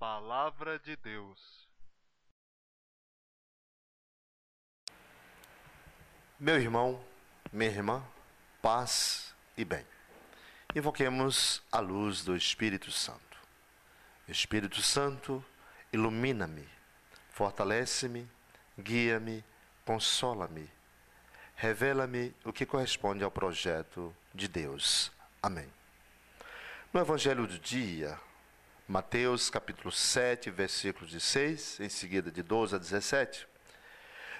Palavra de Deus. Meu irmão, minha irmã, paz e bem. Invoquemos a luz do Espírito Santo. Espírito Santo, ilumina-me, fortalece-me, guia-me, consola-me. Revela-me o que corresponde ao projeto de Deus. Amém. No Evangelho do dia, Mateus capítulo 7, versículos de 6, em seguida de 12 a 17,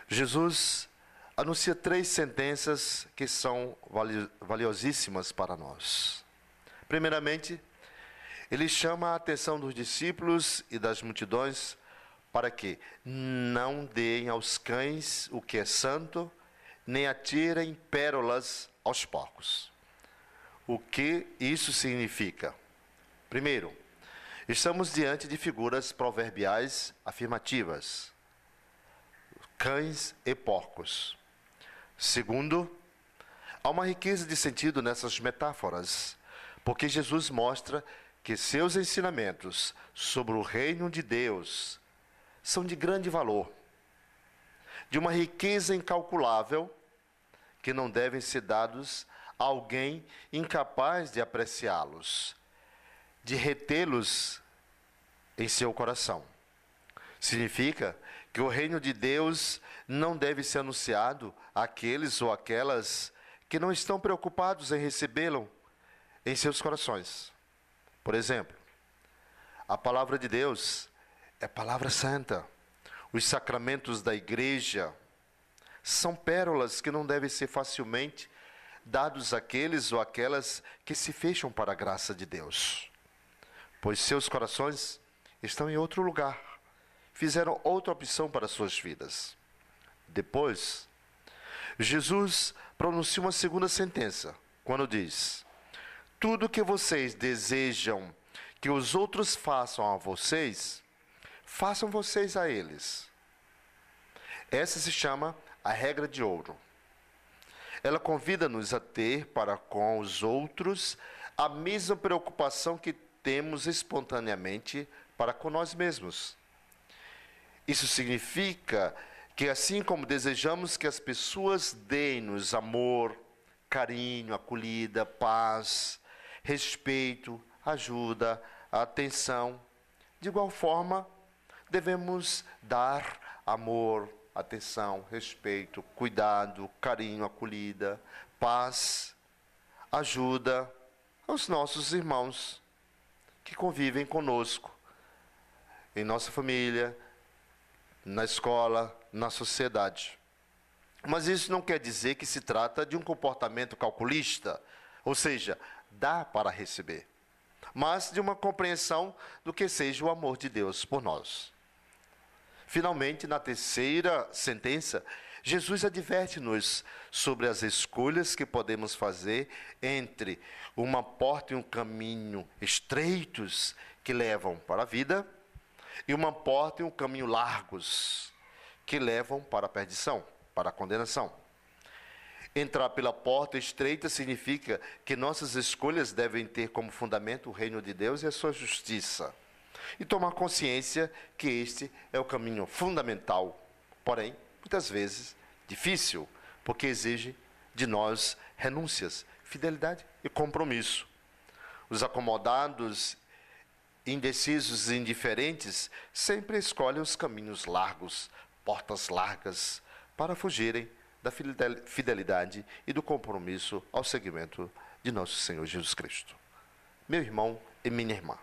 Jesus anuncia três sentenças que são valiosíssimas para nós. Primeiramente, ele chama a atenção dos discípulos e das multidões para que não deem aos cães o que é santo, nem atirem pérolas aos porcos. O que isso significa? Primeiro, Estamos diante de figuras proverbiais afirmativas: cães e porcos. Segundo, há uma riqueza de sentido nessas metáforas, porque Jesus mostra que seus ensinamentos sobre o reino de Deus são de grande valor, de uma riqueza incalculável que não devem ser dados a alguém incapaz de apreciá-los de retê-los em seu coração. Significa que o reino de Deus não deve ser anunciado àqueles ou àquelas que não estão preocupados em recebê-lo em seus corações. Por exemplo, a palavra de Deus é palavra santa. Os sacramentos da igreja são pérolas que não devem ser facilmente dados àqueles ou àquelas que se fecham para a graça de Deus pois seus corações estão em outro lugar. Fizeram outra opção para suas vidas. Depois, Jesus pronuncia uma segunda sentença, quando diz: Tudo que vocês desejam que os outros façam a vocês, façam vocês a eles. Essa se chama a regra de ouro. Ela convida-nos a ter para com os outros a mesma preocupação que temos espontaneamente para com nós mesmos. Isso significa que, assim como desejamos que as pessoas deem-nos amor, carinho, acolhida, paz, respeito, ajuda, atenção, de igual forma, devemos dar amor, atenção, respeito, cuidado, carinho, acolhida, paz, ajuda aos nossos irmãos que convivem conosco, em nossa família, na escola, na sociedade. Mas isso não quer dizer que se trata de um comportamento calculista, ou seja, dá para receber, mas de uma compreensão do que seja o amor de Deus por nós. Finalmente, na terceira sentença, Jesus adverte-nos sobre as escolhas que podemos fazer entre uma porta e um caminho estreitos que levam para a vida e uma porta e um caminho largos que levam para a perdição, para a condenação. Entrar pela porta estreita significa que nossas escolhas devem ter como fundamento o reino de Deus e a sua justiça. E tomar consciência que este é o caminho fundamental, porém muitas vezes difícil, porque exige de nós renúncias, fidelidade e compromisso. Os acomodados, indecisos e indiferentes sempre escolhem os caminhos largos, portas largas, para fugirem da fidelidade e do compromisso ao seguimento de nosso Senhor Jesus Cristo. Meu irmão e minha irmã.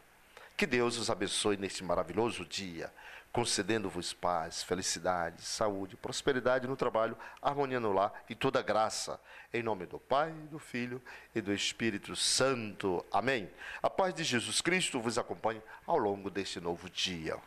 Que Deus os abençoe neste maravilhoso dia, concedendo-vos paz, felicidade, saúde, prosperidade no trabalho, harmonia no lar e toda graça. Em nome do Pai, do Filho e do Espírito Santo. Amém. A paz de Jesus Cristo vos acompanhe ao longo deste novo dia.